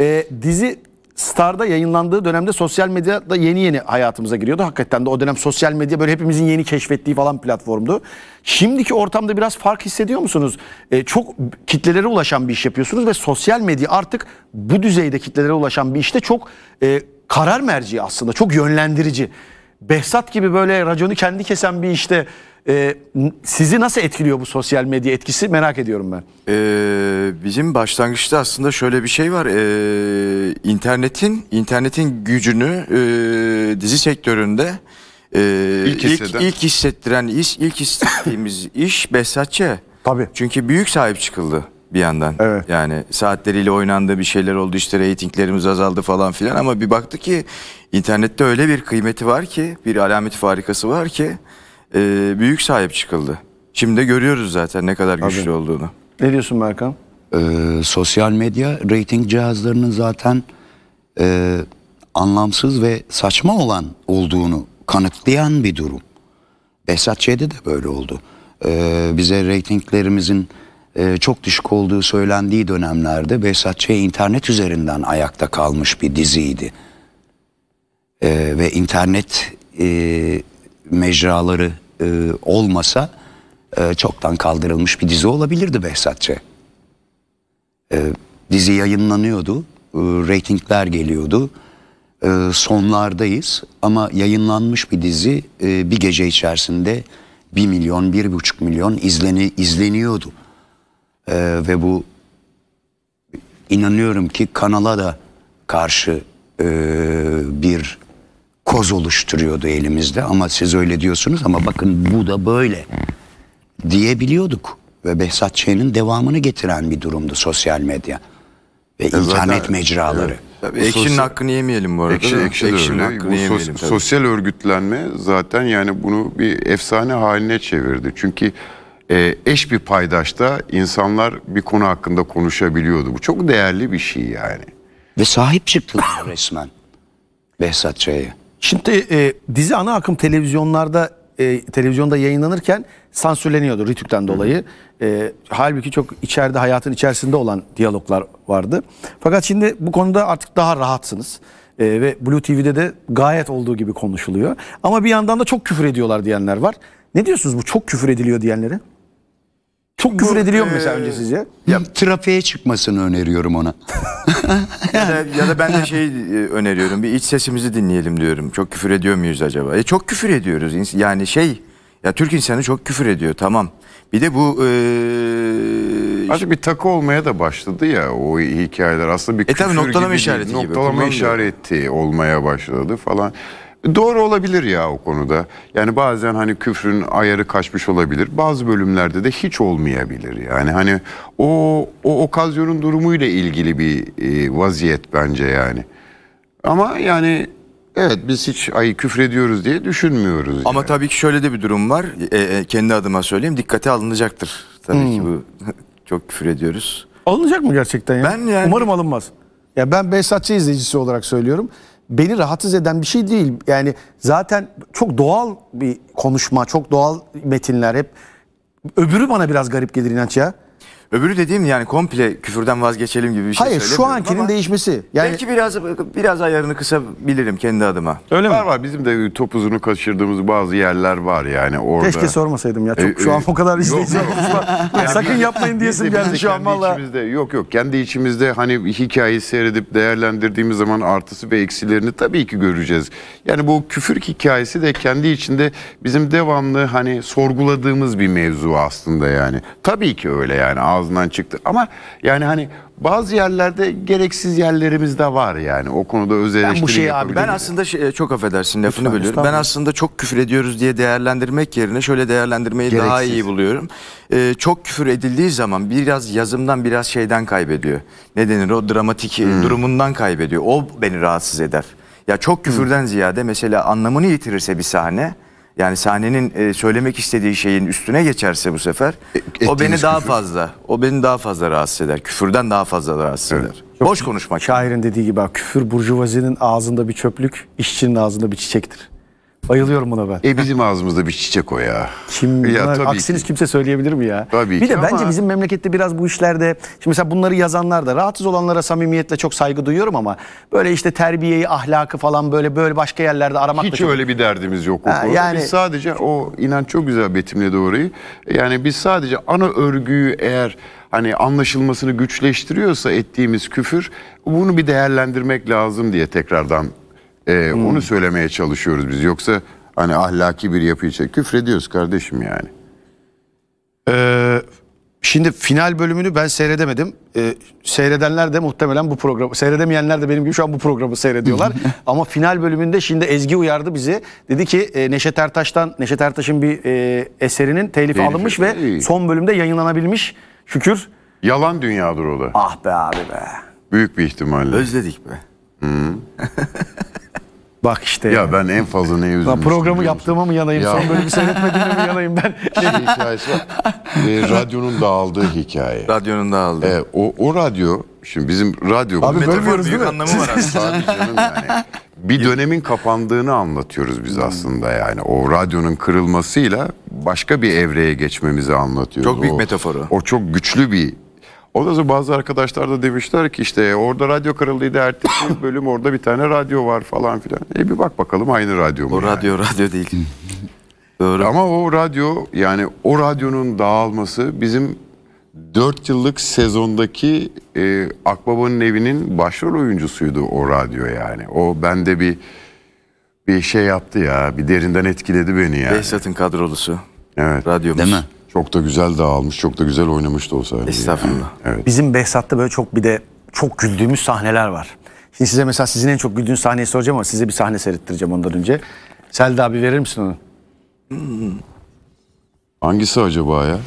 E, dizi Star'da yayınlandığı dönemde sosyal medya da yeni yeni hayatımıza giriyordu. Hakikaten de o dönem sosyal medya böyle hepimizin yeni keşfettiği falan platformdu. Şimdiki ortamda biraz fark hissediyor musunuz? E, çok kitlelere ulaşan bir iş yapıyorsunuz ve sosyal medya artık bu düzeyde kitlelere ulaşan bir işte çok e, karar merci aslında. Çok yönlendirici. Behzat gibi böyle raconu kendi kesen bir işte ee, sizi nasıl etkiliyor bu sosyal medya etkisi merak ediyorum ben. Ee, bizim başlangıçta aslında şöyle bir şey var. Ee, internetin internetin gücünü e, dizi sektöründe e, ilk, ilk, ilk hissettiren iş, ilk hissettiğimiz iş Behzatçı. Tabii. Çünkü büyük sahip çıkıldı bir yandan. Evet. Yani saatleriyle oynandı bir şeyler oldu işte reytinglerimiz azaldı falan filan ama bir baktı ki internette öyle bir kıymeti var ki bir alamet farikası var ki e, büyük sahip çıkıldı. Şimdi de görüyoruz zaten ne kadar güçlü Abi. olduğunu. Ne diyorsun Berkan? Ee, sosyal medya rating cihazlarının zaten e, anlamsız ve saçma olan olduğunu kanıtlayan bir durum. Behzat Ç'de de böyle oldu. Ee, bize reytinglerimizin e, çok düşük olduğu söylendiği dönemlerde Behzat Ç internet üzerinden ayakta kalmış bir diziydi. Ee, ve internet e, mecraları e, olmasa e, çoktan kaldırılmış bir dizi olabilirdi Behzatçı. E, dizi yayınlanıyordu, e, reytingler geliyordu. E, sonlardayız ama yayınlanmış bir dizi e, bir gece içerisinde 1 milyon, 1,5 milyon izleni, izleniyordu. E, ve bu inanıyorum ki kanala da karşı e, bir koz oluşturuyordu elimizde ama siz öyle diyorsunuz ama bakın bu da böyle diyebiliyorduk ve Behzat Ç'nin devamını getiren bir durumdu sosyal medya ve e internet zaten, mecraları. Evet. E, ekşinin sosyal, hakkını yemeyelim bu arada. Ekşi, ekşi ekşinin hakkını bu yemeyelim. Sos, sosyal örgütlenme zaten yani bunu bir efsane haline çevirdi. Çünkü e, eş bir paydaşta insanlar bir konu hakkında konuşabiliyordu. Bu çok değerli bir şey yani. Ve sahip çıktılar resmen Behzat Ç'ye. Şimdi e, dizi ana akım televizyonlarda e, televizyonda yayınlanırken sansürleniyordu ritükten dolayı. E, halbuki çok içeride hayatın içerisinde olan diyaloglar vardı. Fakat şimdi bu konuda artık daha rahatsınız. E, ve Blue TV'de de gayet olduğu gibi konuşuluyor. Ama bir yandan da çok küfür ediyorlar diyenler var. Ne diyorsunuz bu çok küfür ediliyor diyenlere? Çok küfür Bu, ediliyor mu e, mesela önce sizce? Ya, trafiğe çıkmasını öneriyorum ona. ya, da, ya da ben de şey e, öneriyorum. Bir iç sesimizi dinleyelim diyorum. Çok küfür ediyor muyuz acaba? E, çok küfür ediyoruz. Yani şey ya Türk insanı çok küfür ediyor tamam. Bir de bu e... Artık bir takı olmaya da başladı ya o hikayeler aslında bir e küfür tabii noktalama gibi, işareti noktalama gibi. işareti olmaya başladı falan. Doğru olabilir ya o konuda. Yani bazen hani küfrün ayarı kaçmış olabilir. Bazı bölümlerde de hiç olmayabilir. Yani hani o o okazyonun durumuyla ilgili bir e, vaziyet bence yani. Ama yani evet biz hiç ay küfrediyoruz diye düşünmüyoruz. Ama yani. tabii ki şöyle de bir durum var. E, e, kendi adıma söyleyeyim dikkate alınacaktır. Tabii hmm. ki bu çok küfür ediyoruz. Alınacak mı gerçekten ya? Ben yani... Umarım alınmaz. Ya ben Behzatçı izleyicisi olarak söylüyorum beni rahatsız eden bir şey değil. Yani zaten çok doğal bir konuşma, çok doğal metinler hep. Öbürü bana biraz garip gelir inanç ya. Öbürü dediğim yani komple küfürden vazgeçelim gibi bir şey Hayır şu ankinin değişmesi. Yani belki biraz biraz ayarını kısabilirim kendi adıma. Öyle mi? Var var bizim de topuzunu kaçırdığımız bazı yerler var yani orada. Keşke sormasaydım ya. Çok, E, şu an o e, kadar izleyici yok. var. Sakın yapmayın diyesim geldi şu an kendi valla. içimizde- yok yok kendi içimizde hani hikayeyi seyredip değerlendirdiğimiz zaman artısı ve eksilerini tabii ki göreceğiz. Yani bu küfür hikayesi de kendi içinde bizim devamlı hani sorguladığımız bir mevzu aslında yani. Tabii ki öyle yani ağzından çıktı. Ama yani hani bazı yerlerde gereksiz yerlerimiz de var yani. O konuda öz eleştiri Ben bu şeyi abi ben aslında şey, e, çok affedersin lafını Lütfen, bölüyorum. Ben aslında çok küfür ediyoruz diye değerlendirmek yerine şöyle değerlendirmeyi gereksiz. daha iyi buluyorum. Ee, çok küfür edildiği zaman biraz yazımdan biraz şeyden kaybediyor. Ne denir o dramatik e, hmm. durumundan kaybediyor. O beni rahatsız eder. Ya çok hmm. küfürden hmm. ziyade mesela anlamını yitirirse bir sahne yani sahnenin e, söylemek istediği şeyin üstüne geçerse bu sefer e, o beni küfür. daha fazla, o beni daha fazla rahatsız eder. Küfürden daha fazla rahatsız evet. eder. Çok Boş konuşmak. Şairin dediği gibi küfür burjuvazinin ağzında bir çöplük, işçinin ağzında bir çiçektir. Bayılıyorum buna ben. E bizim ağzımızda bir çiçek o ya. Kim, ya tabii aksiniz ki. kimse söyleyebilir mi ya? Tabii bir de ama... bence bizim memlekette biraz bu işlerde şimdi mesela bunları yazanlar da rahatsız olanlara samimiyetle çok saygı duyuyorum ama böyle işte terbiyeyi, ahlakı falan böyle böyle başka yerlerde aramak Hiç da çok... öyle bir derdimiz yok o Yani... Biz sadece o inan çok güzel betimledi orayı. Yani biz sadece ana örgüyü eğer hani anlaşılmasını güçleştiriyorsa ettiğimiz küfür bunu bir değerlendirmek lazım diye tekrardan ee, hmm. Onu söylemeye çalışıyoruz biz. Yoksa hani ahlaki bir yapıyı çek. Küfrediyoruz kardeşim yani. Ee, şimdi final bölümünü ben seyredemedim. Ee, seyredenler de muhtemelen bu programı, seyredemeyenler de benim gibi şu an bu programı seyrediyorlar. Ama final bölümünde şimdi Ezgi uyardı bizi. Dedi ki e, Neşet Ertaş'tan, Neşet Ertaş'ın bir e, eserinin telifi Telif alınmış ve iyi. son bölümde yayınlanabilmiş. Şükür. Yalan dünyadır o da. Ah be abi be. Büyük bir ihtimalle. Özledik be. Hı. Bak işte. Ya yani. ben en fazla neye üzülmüştüm? Programı yaptığıma mı yanayım? Ya. Son bölümü seyretmediğime mi yanayım ben? Şey hikayesi var. E, radyonun dağıldığı hikaye. Radyonun dağıldığı. E, o, o radyo, şimdi bizim radyo. Abi bölmüyoruz değil mi? anlamı var aslında. canım yani. Bir dönemin kapandığını anlatıyoruz biz hmm. aslında yani. O radyonun kırılmasıyla başka bir evreye geçmemizi anlatıyoruz. Çok büyük o, metaforu. O çok güçlü bir o da bazı arkadaşlar da demişler ki işte orada radyo kırıldıydı ertesi bölüm orada bir tane radyo var falan filan. E bir bak bakalım aynı radyo mu? O yani? radyo radyo değil. Doğru. Ama o radyo yani o radyonun dağılması bizim 4 yıllık sezondaki e, Akbaba'nın evinin başrol oyuncusuydu o radyo yani. O bende bir bir şey yaptı ya. Bir derinden etkiledi beni yani. Behzat'ın kadrolusu. Evet. Radyomuz. Değil mi? Çok da güzel dağılmış, çok da güzel oynamış da o sahneyi. Estağfurullah. evet. Bizim Behzat'ta böyle çok bir de çok güldüğümüz sahneler var. Şimdi size mesela sizin en çok güldüğünüz sahneyi soracağım ama size bir sahne seyrettireceğim ondan önce. Selda abi verir misin onu? Hangisi acaba ya?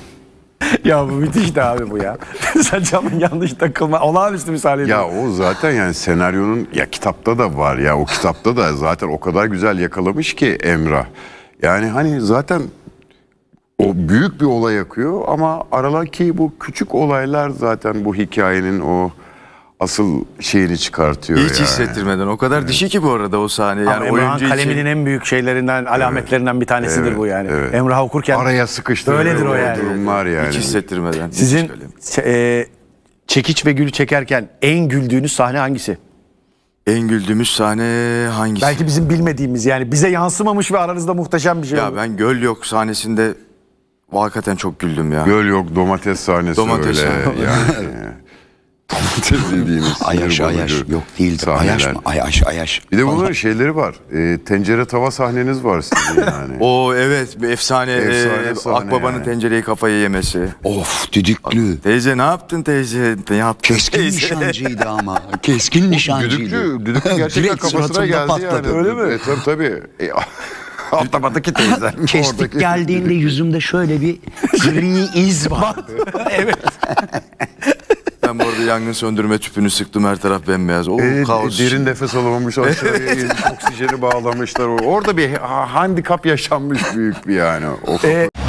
ya bu müthişti abi bu ya. Sen camın yanlış takılma. Olağanüstü bir sahne. Ya o zaten yani senaryonun ya kitapta da var ya o kitapta da zaten o kadar güzel yakalamış ki Emrah. Yani hani zaten o büyük bir olay akıyor ama aralaki bu küçük olaylar zaten bu hikayenin o asıl şeyini çıkartıyor Hiç yani. hissettirmeden. O kadar evet. dişi ki bu arada o sahne. Yani Emrah'ın kaleminin için... en büyük şeylerinden, alametlerinden bir tanesidir evet, bu yani. Evet. Emrah okurken araya sıkıştı. Böyledir o yani. durumlar yani. Hiç hissettirmeden. Sizin hiç e, çekiç ve gülü çekerken en güldüğünüz sahne hangisi? En güldüğümüz sahne hangisi? Belki bizim bilmediğimiz yani bize yansımamış ve aranızda muhteşem bir şey. Ya oldu. ben göl yok sahnesinde Hakikaten çok güldüm ya. Göl yok domates sahnesi domates öyle. yani. domates dediğimiz. Ayaş ayaş gör. yok değil. Sahneler. Ayaş mı? Ayaş ayaş. Bir de bunların şeyleri var. E, tencere tava sahneniz var sizin yani. o evet bir efsane, efsane e, sahne Akbaba'nın yani. tencereyi kafaya yemesi. Of düdüklü. Teyze ne yaptın teyze? Ne yaptın Keskin teyze? nişancıydı ama. Keskin nişancıydı. Düdüklü, düdüklü gerçekten kafasına geldi patladı. yani. Öyle mi? E, tabii tabii. E, Altabat'taki teyze. Kestik Oradaki... geldiğinde yüzümde şöyle bir gri iz vardı. evet. Ben bu arada yangın söndürme tüpünü sıktım her taraf bembeyaz. O evet, kaos. Derin nefes alamamış aşağıya oksijeni bağlamışlar. Orada bir handikap yaşanmış büyük bir yani. O ee,